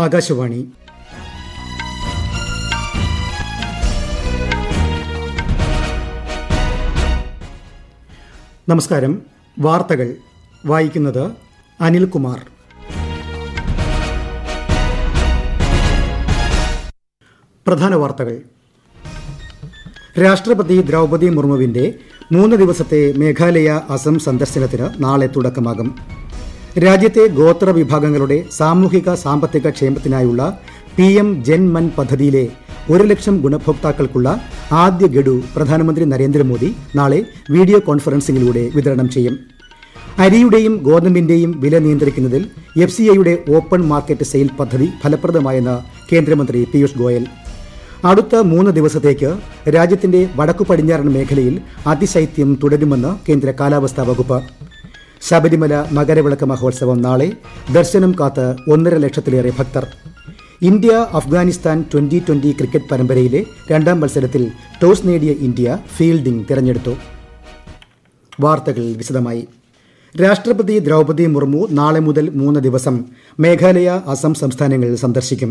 ആകാശവാണി നമസ്കാരം വാർത്തകൾ വായിക്കുന്നത് അനിൽകുമാർ പ്രധാന വാർത്തകൾ രാഷ്ട്രപതി ദ്രൗപദി മുർമുവിന്റെ മൂന്ന് ദിവസത്തെ മേഘാലയ അസം സന്ദർശനത്തിന് നാളെ തുടക്കമാകും രാജ്യത്തെ ഗോത്ര വിഭാഗങ്ങളുടെ സാമൂഹിക സാമ്പത്തിക ക്ഷേമത്തിനായുള്ള പി എം ജൻമൻ മൻ പദ്ധതിയിലെ ഒരു ലക്ഷം ഗുണഭോക്താക്കൾക്കുള്ള ആദ്യ ഗഡു പ്രധാനമന്ത്രി നരേന്ദ്രമോദി നാളെ വീഡിയോ കോൺഫറൻസിംഗിലൂടെ വിതരണം ചെയ്യും അരിയുടെയും ഗോതമ്പിന്റെയും വില നിയന്ത്രിക്കുന്നതിൽ എഫ് സി ഐയുടെ ഓപ്പൺ മാർക്കറ്റ് സെയിൽ പദ്ധതി ഫലപ്രദമായെന്ന് കേന്ദ്രമന്ത്രി പീയൂഷ് ഗോയൽ അടുത്ത മൂന്ന് ദിവസത്തേക്ക് രാജ്യത്തിന്റെ വടക്കു പടിഞ്ഞാറൻ മേഖലയിൽ അതിശൈത്യം തുടരുമെന്ന് കേന്ദ്ര കാലാവസ്ഥാ വകുപ്പ് ശബരിമല മകരവിളക്ക് മഹോത്സവം നാളെ ദർശനം കാത്ത് ഒന്നര ലക്ഷത്തിലേറെ ഭക്തർ India Afghanistan twenty twenty cricket പരമ്പരയിലെ രണ്ടാം മത്സരത്തിൽ ടോസ് നേടിയ ഇന്ത്യ ഫീൽഡിംഗ് തിരഞ്ഞെടുത്തു വാർത്തകൾ വിശദമായി രാഷ്ട്രപതി ദ്രൗപദി മുർമു നാളെ മുതൽ മൂന്ന് ദിവസം മേഘാലയ അസം സംസ്ഥാനങ്ങളിൽ സന്ദർശിക്കും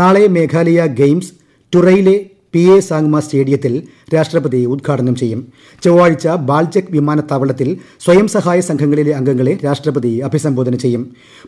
നാളെ മേഘാലയ ഗെയിംസ് ടുറയിലെ പി എ സാങ്മ സ്റ്റേഡിയത്തിൽ രാഷ്ട്രപതി ഉദ്ഘാടനം ചെയ്യും ചൊവ്വാഴ്ച ബാൽചെക് വിമാനത്താവളത്തിൽ സ്വയം സഹായ സംഘങ്ങളിലെ അംഗങ്ങളെ രാഷ്ട്രപതി അഭിസംബോധന ചെയ്യും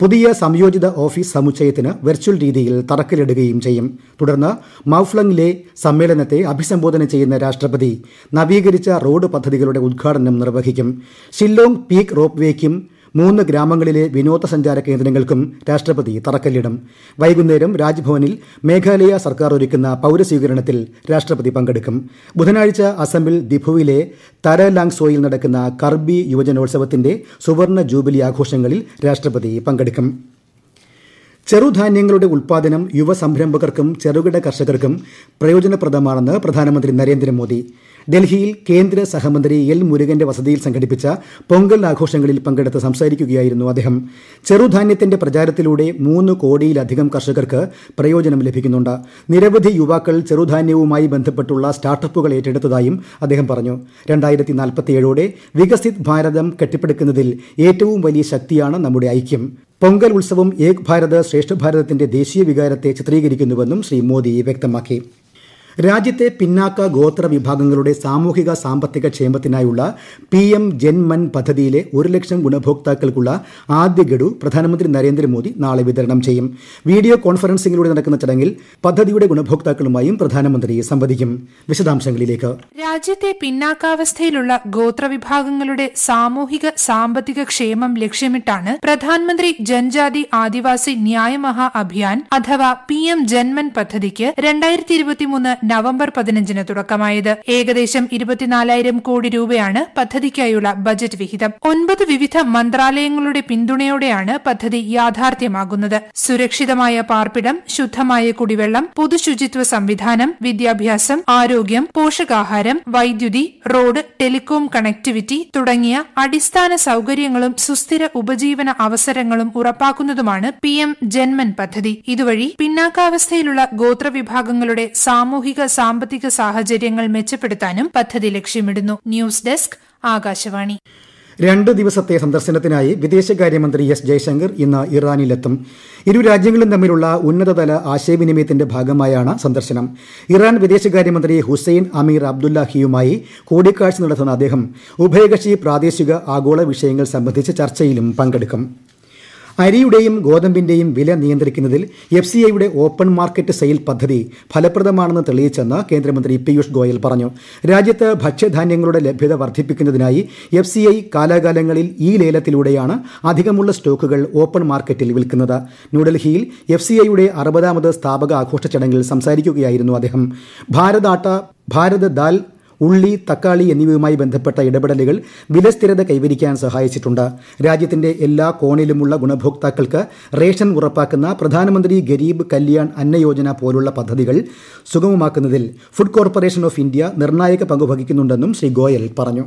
പുതിയ സംയോജിത ഓഫീസ് സമുച്ചയത്തിന് വെർച്വൽ രീതിയിൽ തറക്കല്ലിടുകയും ചെയ്യും തുടർന്ന് മൌഫ്ലങ്ങിലെ സമ്മേളനത്തെ അഭിസംബോധന ചെയ്യുന്ന രാഷ്ട്രപതി നവീകരിച്ച റോഡ് പദ്ധതികളുടെ ഉദ്ഘാടനം നിർവഹിക്കും ഷില്ലോങ് പീക്ക് വേക്കും മൂന്ന് ഗ്രാമങ്ങളിലെ വിനോദസഞ്ചാര കേന്ദ്രങ്ങൾക്കും രാഷ്ട്രപതി തറക്കല്ലിടും വൈകുന്നേരം രാജ്ഭവനിൽ മേഘാലയ സർക്കാർ ഒരുക്കുന്ന പൌരസ്വീകരണത്തിൽ രാഷ്ട്രപതി പങ്കെടുക്കും ബുധനാഴ്ച അസമിൽ ദിഭുവിലെ തരലാങ്സോയിൽ നടക്കുന്ന കർബി യുവജനോത്സവത്തിന്റെ സുവർണ ജൂബിലി ആഘോഷങ്ങളിൽ രാഷ്ട്രപതി പങ്കെടുക്കും ചെറുധാന്യങ്ങളുടെ ഉൽപ്പാദനം യുവസംരംഭകർക്കും ചെറുകിട കർഷകർക്കും പ്രയോജനപ്രദമാണെന്ന് പ്രധാനമന്ത്രി നരേന്ദ്രമോദി ഡൽഹിയിൽ കേന്ദ്ര സഹമന്ത്രി എൽ മുരുകന്റെ വസതിയിൽ സംഘടിപ്പിച്ച പൊങ്കൽ ആഘോഷങ്ങളിൽ പങ്കെടുത്ത് സംസാരിക്കുകയായിരുന്നു അദ്ദേഹം ചെറുധാന്യത്തിന്റെ പ്രചാരത്തിലൂടെ മൂന്ന് കോടിയിലധികം കർഷകർക്ക് പ്രയോജനം ലഭിക്കുന്നു നിരവധി യുവാക്കൾ ചെറുധാന്യവുമായി ബന്ധപ്പെട്ടുള്ള സ്റ്റാർട്ടപ്പുകൾ ഏറ്റെടുത്തതായും അദ്ദേഹം പറഞ്ഞു രണ്ടായിരത്തി വികസിത് ഭാരതം കെട്ടിപ്പടുക്കുന്നതിൽ ഏറ്റവും വലിയ ശക്തിയാണ് നമ്മുടെ ഐക്യം പൊങ്കൽ ഉത്സവം ഏക് ഭാരത് ശ്രേഷ്ഠ ഭാരതത്തിന്റെ ദേശീയ വികാരത്തെ ചിത്രീകരിക്കുന്നുവെന്നും ശ്രീ മോദി വ്യക്തമാക്കി രാജ്യത്തെ പിന്നാക്ക ഗോത്ര വിഭാഗങ്ങളുടെ സാമൂഹിക സാമ്പത്തിക ക്ഷേമത്തിനായുള്ള പി എം ജൻമൻ പദ്ധതിയിലെ ഒരു ലക്ഷം ഗുണഭോക്താക്കൾക്കുള്ള ആദ്യ ഗഡു പ്രധാനമന്ത്രി നരേന്ദ്രമോദി നാളെ വിതരണം ചെയ്യും വീഡിയോ കോൺഫറൻസിംഗിലൂടെ നടക്കുന്ന ചടങ്ങിൽ പദ്ധതിയുടെ ഗുണഭോക്താക്കളുമായും പ്രധാനമന്ത്രി സംവദിക്കും വിശദാംശങ്ങളിലേക്ക് രാജ്യത്തെ പിന്നാക്കാവസ്ഥയിലുള്ള ഗോത്രവിഭാഗങ്ങളുടെ സാമൂഹിക സാമ്പത്തിക ക്ഷേമം ലക്ഷ്യമിട്ടാണ് പ്രധാനമന്ത്രി ജൻജാതി ആദിവാസി ന്യായമഹാ അഭിയാൻ അഥവാ പി എം ജൻമൻ പദ്ധതിക്ക് രണ്ടായിരത്തി നവംബർ പതിനഞ്ചിന് തുടക്കമായത് ഏകദേശം ഇരുപത്തിനാലായിരം കോടി രൂപയാണ് പദ്ധതിക്കായുള്ള ബജറ്റ് വിഹിതം ഒൻപത് വിവിധ മന്ത്രാലയങ്ങളുടെ പിന്തുണയോടെയാണ് പദ്ധതി യാഥാർത്ഥ്യമാകുന്നത് സുരക്ഷിതമായ പാർപ്പിടം ശുദ്ധമായ കുടിവെള്ളം പൊതുശുചിത്വ സംവിധാനം വിദ്യാഭ്യാസം ആരോഗ്യം പോഷകാഹാരം വൈദ്യുതി റോഡ് ടെലികോം കണക്ടിവിറ്റി തുടങ്ങിയ അടിസ്ഥാന സൌകര്യങ്ങളും സുസ്ഥിര ഉപജീവന അവസരങ്ങളും ഉറപ്പാക്കുന്നതുമാണ് പി എം ജന്മൻ പദ്ധതി ഇതുവഴി പിന്നാക്കാവസ്ഥയിലുള്ള ഗോത്രവിഭാഗങ്ങളുടെ സാമൂഹിക ഭൌതിക സാമ്പത്തിക സാഹചര്യങ്ങൾ മെച്ചപ്പെടുത്താനും പദ്ധതി ലക്ഷ്യമിടുന്നു ന്യൂസ് ഡെസ്ക് ആകാശവാണി രണ്ട് ദിവസത്തെ സന്ദർശനത്തിനായി വിദേശകാര്യമന്ത്രി എസ് ജയശങ്കർ ഇന്ന് ഇറാനിലെത്തും ഇരു രാജ്യങ്ങളും തമ്മിലുള്ള ഉന്നതതല ആശയവിനിമയത്തിന്റെ ഭാഗമായാണ് സന്ദർശനം ഇറാൻ വിദേശകാര്യമന്ത്രി ഹുസൈൻ അമീർ അബ്ദുല്ലാഹിയുമായി കൂടിക്കാഴ്ച നടത്തുന്ന അദ്ദേഹം ഉഭയകക്ഷി പ്രാദേശിക ആഗോള വിഷയങ്ങൾ സംബന്ധിച്ച ചർച്ചയിലും പങ്കെടുക്കും അരിയുടെയും ഗോതമ്പിന്റെയും വില നിയന്ത്രിക്കുന്നതിൽ എഫ് സി ഐയുടെ ഓപ്പൺ മാർക്കറ്റ് സെയിൽ പദ്ധതി ഫലപ്രദമാണെന്ന് തെളിയിച്ചെന്ന് കേന്ദ്രമന്ത്രി പീയൂഷ് ഗോയൽ പറഞ്ഞു രാജ്യത്ത് ഭക്ഷ്യധാന്യങ്ങളുടെ ലഭ്യത വർദ്ധിപ്പിക്കുന്നതിനായി എഫ് സി ഐ കാലാകാലങ്ങളിൽ ഈ ലേലത്തിലൂടെയാണ് അധികമുള്ള സ്റ്റോക്കുകൾ ഓപ്പൺ മാർക്കറ്റിൽ വിൽക്കുന്നത് ന്യൂഡൽഹിയിൽ എഫ് സി ഐയുടെ അറുപതാമത് സ്ഥാപക ആഘോഷ ചടങ്ങിൽ സംസാരിക്കുകയായിരുന്നു അദ്ദേഹം ഭാരതാട്ട ഭാരത് ദാൽ ഉള്ളി തക്കാളി എന്നിവയുമായി ബന്ധപ്പെട്ട ഇടപെടലുകൾ വിലസ്ഥിരത കൈവരിക്കാൻ സഹായിച്ചിട്ടുണ്ട് രാജ്യത്തിന്റെ എല്ലാ കോണിലുമുള്ള ഗുണഭോക്താക്കൾക്ക് റേഷൻ ഉറപ്പാക്കുന്ന പ്രധാനമന്ത്രി ഗരീബ് കല്യാൺ അന്നയോജന പോലുള്ള പദ്ധതികൾ സുഗമമാക്കുന്നതിൽ ഫുഡ് കോർപ്പറേഷൻ ഓഫ് ഇന്ത്യ നിർണായക പങ്കുവഹിക്കുന്നുണ്ടെന്നും ശ്രീ ഗോയൽ പറഞ്ഞു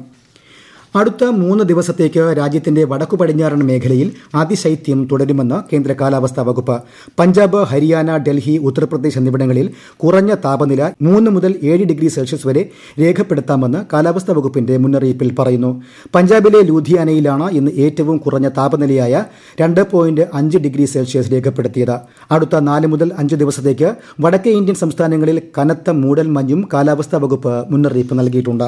അടുത്ത മൂന്ന് ദിവസത്തേക്ക് രാജ്യത്തിന്റെ വടക്കു പടിഞ്ഞാറൻ മേഖലയിൽ അതിശൈത്യം തുടരുമെന്ന് കേന്ദ്ര കാലാവസ്ഥാ വകുപ്പ് പഞ്ചാബ് ഹരിയാന ഡൽഹി ഉത്തർപ്രദേശ് എന്നിവിടങ്ങളിൽ കുറഞ്ഞ താപനില മൂന്ന് മുതൽ ഏഴ് ഡിഗ്രി സെൽഷ്യസ് വരെ രേഖപ്പെടുത്താമെന്ന് കാലാവസ്ഥാ വകുപ്പിന്റെ മുന്നറിയിപ്പിൽ പറയുന്നു പഞ്ചാബിലെ ലൂധിയാനയിലാണ് ഇന്ന് ഏറ്റവും കുറഞ്ഞ താപനിലയായ രണ്ട് പോയിന്റ് അഞ്ച് ഡിഗ്രി സെൽഷ്യസ് രേഖപ്പെടുത്തിയത് അടുത്ത നാല് മുതൽ അഞ്ച് ദിവസത്തേക്ക് വടക്കേ ഇന്ത്യൻ സംസ്ഥാനങ്ങളിൽ കനത്ത മൂടൽ മഞ്ഞും കാലാവസ്ഥാ വകുപ്പ് മുന്നറിയിപ്പ് നൽകിയിട്ടുണ്ട്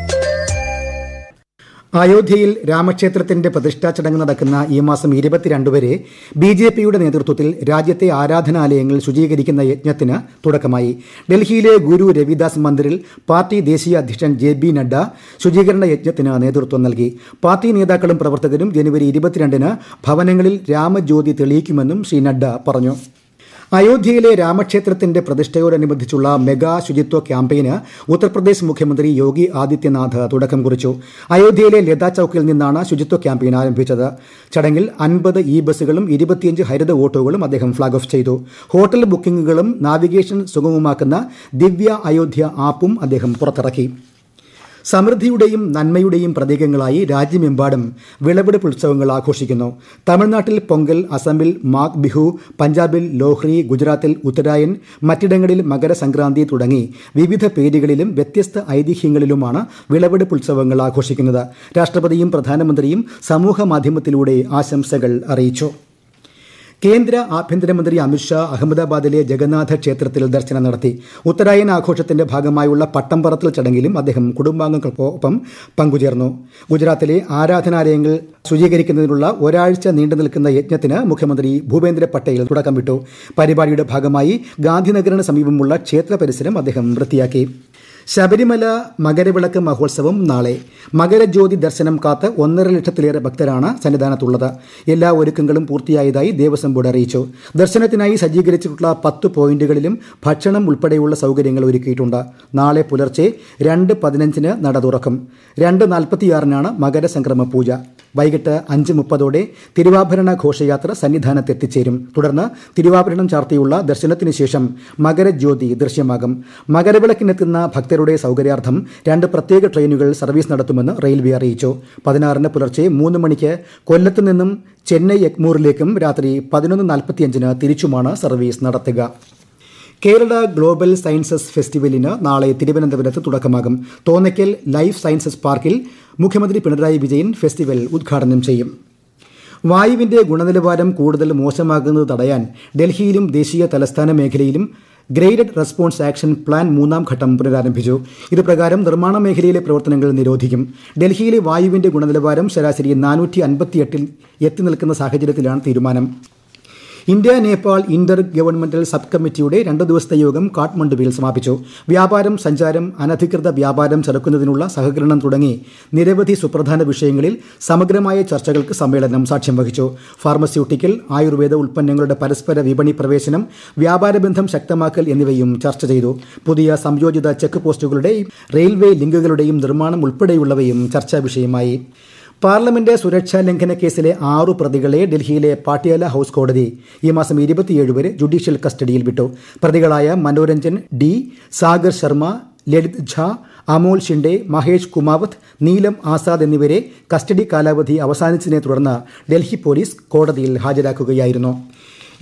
അയോധ്യയിൽ രാമക്ഷേത്രത്തിന്റെ പ്രതിഷ്ഠാ ചടങ്ങ് നടക്കുന്ന ഈ മാസം വരെ ബിജെപിയുടെ നേതൃത്വത്തിൽ രാജ്യത്തെ ആരാധനാലയങ്ങൾ ശുചീകരിക്കുന്ന യജ്ഞത്തിന് തുടക്കമായി ഡൽഹിയിലെ ഗുരു രവിദാസ് മന്ദിറിൽ പാർട്ടി ദേശീയ അധ്യക്ഷൻ ജെ ബി നഡ്ഡ ശുചീകരണ യജ്ഞത്തിന് നേതൃത്വം നൽകി പാർട്ടി നേതാക്കളും പ്രവർത്തകരും ജനുവരി ഇരുപത്തിരണ്ടിന് ഭവനങ്ങളിൽ രാമജ്യോതി തെളിയിക്കുമെന്നും ശ്രീ നഡ്ഡ പറഞ്ഞു അയോധ്യയിലെ രാമക്ഷേത്രത്തിന്റെ പ്രതിഷ്ഠയോടനുബന്ധിച്ചുള്ള മെഗാ ശുചിത്വ ക്യാമ്പയിന് ഉത്തർപ്രദേശ് മുഖ്യമന്ത്രി യോഗി ആദിത്യനാഥ് തുടക്കം കുറിച്ചു അയോധ്യയിലെ ലതാ ചൌക്കിൽ നിന്നാണ് ശുചിത്വ ക്യാമ്പയിൻ ആരംഭിച്ചത് ചടങ്ങിൽ അൻപത് ഇ ബസുകളും ഇരുപത്തിയഞ്ച് ഹരിത ഓട്ടോകളും അദ്ദേഹം ഫ്ളാഗ് ഓഫ് ചെയ്തു ഹോട്ടൽ ബുക്കിംഗുകളും നാവിഗേഷൻ സുഗമമാക്കുന്ന ദിവ്യ അയോധ്യ ആപ്പും അദ്ദേഹം പുറത്തിറക്കി സമൃദ്ധിയുടെയും നന്മയുടെയും പ്രതീകങ്ങളായി രാജ്യമെമ്പാടും വിളവെടുപ്പ് ഉത്സവങ്ങൾ ആഘോഷിക്കുന്നു തമിഴ്നാട്ടിൽ പൊങ്കൽ അസമിൽ മാഗ് ബിഹു പഞ്ചാബിൽ ലോഹ്രി ഗുജറാത്തിൽ ഉത്തരായൻ മറ്റിടങ്ങളിൽ മകരസംക്രാന്തി തുടങ്ങി വിവിധ പേരുകളിലും വ്യത്യസ്ത ഐതിഹ്യങ്ങളിലുമാണ് വിളവെടുപ്പ് ഉത്സവങ്ങൾ ആഘോഷിക്കുന്നത് രാഷ്ട്രപതിയും പ്രധാനമന്ത്രിയും സമൂഹ മാധ്യമത്തിലൂടെ ആശംസകൾ അറിയിച്ചു കേന്ദ്ര ആഭ്യന്തരമന്ത്രി അമിത്ഷാ അഹമ്മദാബാദിലെ ജഗന്നാഥ ക്ഷേത്രത്തിൽ ദർശനം നടത്തി ഉത്തരായൻ ആഘോഷത്തിന്റെ ഭാഗമായുള്ള പട്ടംപറത്തൽ ചടങ്ങിലും അദ്ദേഹം കുടുംബാംഗങ്ങൾക്കൊപ്പം പങ്കുചേർന്നു ഗുജറാത്തിലെ ആരാധനാലയങ്ങൾ ശുചീകരിക്കുന്നതിനുള്ള ഒരാഴ്ച നീണ്ടു നിൽക്കുന്ന യജ്ഞത്തിന് മുഖ്യമന്ത്രി ഭൂപേന്ദ്ര പട്ടേൽ തുടക്കം വിട്ടു പരിപാടിയുടെ ഭാഗമായി ഗാന്ധിനഗറിന് സമീപമുള്ള ക്ഷേത്ര പരിസരം അദ്ദേഹം വൃത്തിയാക്കി ശബരിമല മകരവിളക്ക് മഹോത്സവം നാളെ മകരജ്യോതി ദർശനം കാത്ത് ഒന്നര ലക്ഷത്തിലേറെ ഭക്തരാണ് സന്നിധാനത്തുള്ളത് എല്ലാ ഒരുക്കങ്ങളും പൂർത്തിയായതായി ദേവസ്വം ബോർഡ് അറിയിച്ചു ദർശനത്തിനായി സജ്ജീകരിച്ചിട്ടുള്ള പത്ത് പോയിന്റുകളിലും ഭക്ഷണം ഉൾപ്പെടെയുള്ള സൗകര്യങ്ങൾ ഒരുക്കിയിട്ടുണ്ട് നാളെ പുലർച്ചെ രണ്ട് പതിനഞ്ചിന് നട തുറക്കും രണ്ട് നാൽപ്പത്തിയാറിനാണ് മകരസംക്രമ പൂജ വൈകിട്ട് അഞ്ച് മുപ്പതോടെ തിരുവാഭരണ ഘോഷയാത്ര എത്തിച്ചേരും തുടർന്ന് തിരുവാഭരണം ചാർത്തിയുള്ള ദർശനത്തിന് ശേഷം മകരജ്യോതി ദൃശ്യമാകും മകരവിളക്കിനെത്തുന്ന ഭക്തരുടെ സൌകര്യാർത്ഥം രണ്ട് പ്രത്യേക ട്രെയിനുകൾ സർവീസ് നടത്തുമെന്ന് റെയിൽവേ അറിയിച്ചു പതിനാറിന് പുലർച്ചെ മൂന്ന് മണിക്ക് കൊല്ലത്ത് നിന്നും ചെന്നൈ എഗ്മൂറിലേക്കും രാത്രി പതിനൊന്ന് നാൽപ്പത്തിയഞ്ചിന് തിരിച്ചുമാണ് സർവീസ് നടത്തുക കേരള ഗ്ലോബൽ സയൻസസ് ഫെസ്റ്റിവലിന് നാളെ തിരുവനന്തപുരത്ത് തുടക്കമാകും തോന്നയ്ക്കൽ ലൈഫ് സയൻസസ് പാർക്കിൽ മുഖ്യമന്ത്രി പിണറായി വിജയൻ ഫെസ്റ്റിവൽ ഉദ്ഘാടനം ചെയ്യും വായുവിന്റെ ഗുണനിലവാരം കൂടുതൽ മോശമാകുന്നത് തടയാൻ ഡൽഹിയിലും ദേശീയ തലസ്ഥാന മേഖലയിലും ഗ്രേഡഡ് റെസ്പോൺസ് ആക്ഷൻ പ്ലാൻ മൂന്നാം ഘട്ടം പുനരാരംഭിച്ചു ഇത് പ്രകാരം നിർമ്മാണ മേഖലയിലെ പ്രവർത്തനങ്ങൾ നിരോധിക്കും ഡൽഹിയിലെ വായുവിന്റെ ഗുണനിലവാരം ശരാശരി നാനൂറ്റി അൻപത്തിയെട്ടിൽ എത്തി നിൽക്കുന്ന സാഹചര്യത്തിലാണ് തീരുമാനം India Nepal inter governmental sub കമ്മിറ്റിയുടെ രണ്ടു ദിവസത്തെ യോഗം കാഠ്മണ്ഡുവിൽ സമാപിച്ചു വ്യാപാരം സഞ്ചാരം അനധികൃത വ്യാപാരം ചെറുക്കുന്നതിനുള്ള സഹകരണം തുടങ്ങി നിരവധി സുപ്രധാന വിഷയങ്ങളിൽ സമഗ്രമായ ചർച്ചകൾക്ക് സമ്മേളനം സാക്ഷ്യം വഹിച്ചു ഫാർമസ്യൂട്ടിക്കൽ ആയുർവേദ ഉൽപ്പന്നങ്ങളുടെ പരസ്പര വിപണി പ്രവേശനം വ്യാപാര ബന്ധം ശക്തമാക്കൽ എന്നിവയും ചർച്ച ചെയ്തു പുതിയ സംയോജിത ചെക്ക് പോസ്റ്റുകളുടെയും റെയിൽവേ ലിങ്കുകളുടെയും നിർമ്മാണം ഉൾപ്പെടെയുള്ളവയും ചർച്ചാ വിഷയമായി പാർലമെന്റ് സുരക്ഷാ ലംഘന കേസിലെ ആറു പ്രതികളെ ഡൽഹിയിലെ പാട്യാല ഹൌസ് കോടതി ഈ മാസം ഇരുപത്തിയേഴ് വരെ ജുഡീഷ്യൽ കസ്റ്റഡിയിൽ വിട്ടു പ്രതികളായ മനോരഞ്ജൻ ഡി സാഗർ ശർമ്മ ലളിത് ഝാ അമോൽ ഷിൻഡെ മഹേഷ് കുമാവത്ത് നീലം ആസാദ് എന്നിവരെ കസ്റ്റഡി കാലാവധി അവസാനിച്ചതിനെ തുടർന്ന് ഡൽഹി പോലീസ് കോടതിയിൽ ഹാജരാക്കുകയായിരുന്നു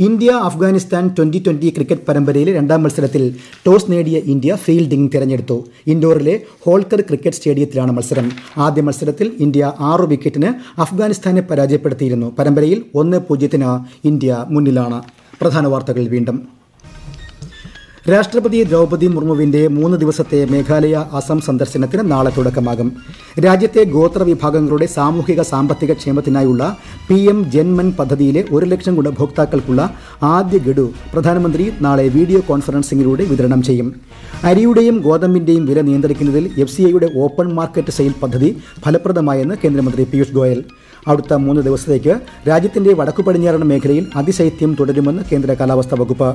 India Afghanistan twenty twenty cricket പരമ്പരയിലെ രണ്ടാം മത്സരത്തിൽ ടോസ് നേടിയ ഇന്ത്യ ഫീൽഡിംഗ് തിരഞ്ഞെടുത്തു ഇൻഡോറിലെ ഹോൾക്കർ ക്രിക്കറ്റ് സ്റ്റേഡിയത്തിലാണ് മത്സരം ആദ്യ മത്സരത്തിൽ ഇന്ത്യ ആറ് വിക്കറ്റിന് അഫ്ഗാനിസ്ഥാനെ പരാജയപ്പെടുത്തിയിരുന്നു പരമ്പരയിൽ ഒന്ന് പൂജ്യത്തിന് ഇന്ത്യ മുന്നിലാണ് പ്രധാന വാർത്തകൾ വീണ്ടും രാഷ്ട്രപതി ദ്രൗപദി മുർമുവിന്റെ മൂന്ന് ദിവസത്തെ മേഘാലയ അസം സന്ദർശനത്തിന് നാളെ തുടക്കമാകും രാജ്യത്തെ ഗോത്ര വിഭാഗങ്ങളുടെ സാമൂഹിക സാമ്പത്തിക ക്ഷേമത്തിനായുള്ള പി എം ജൻമൻ പദ്ധതിയിലെ ഒരു ലക്ഷം ഗുണഭോക്താക്കൾക്കുള്ള ആദ്യ ഗഡു പ്രധാനമന്ത്രി നാളെ വീഡിയോ കോൺഫറൻസിംഗിലൂടെ വിതരണം ചെയ്യും അരിയുടെയും ഗോതമ്പിന്റെയും വില നിയന്ത്രിക്കുന്നതിൽ എഫ് സി ഐയുടെ ഓപ്പൺ മാർക്കറ്റ് സെയിൽ പദ്ധതി ഫലപ്രദമായെന്ന് കേന്ദ്രമന്ത്രി പിയൂഷ് ഗോയൽ അടുത്ത മൂന്ന് ദിവസത്തേക്ക് രാജ്യത്തിന്റെ വടക്കു പടിഞ്ഞാറൻ മേഖലയിൽ അതിശൈത്യം തുടരുമെന്ന് കേന്ദ്ര കാലാവസ്ഥാ വകുപ്പ്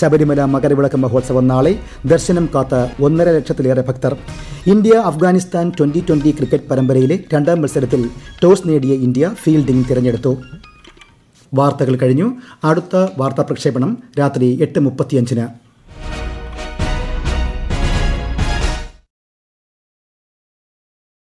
ശബരിമല മകരവിളക്ക് മഹോത്സവം നാളെ ദർശനം കാത്ത ഒന്നര ലക്ഷത്തിലേറെ ഭക്തർ India Afghanistan twenty twenty cricket പരമ്പരയിലെ രണ്ടാം മത്സരത്തിൽ ടോസ് നേടിയ ഇന്ത്യ ഫീൽഡിംഗ് തിരഞ്ഞെടുത്തു വാർത്തകൾ കഴിഞ്ഞു അടുത്ത വാർത്താ പ്രക്ഷേപണം രാത്രി എട്ട് മുപ്പത്തിയഞ്ചിന്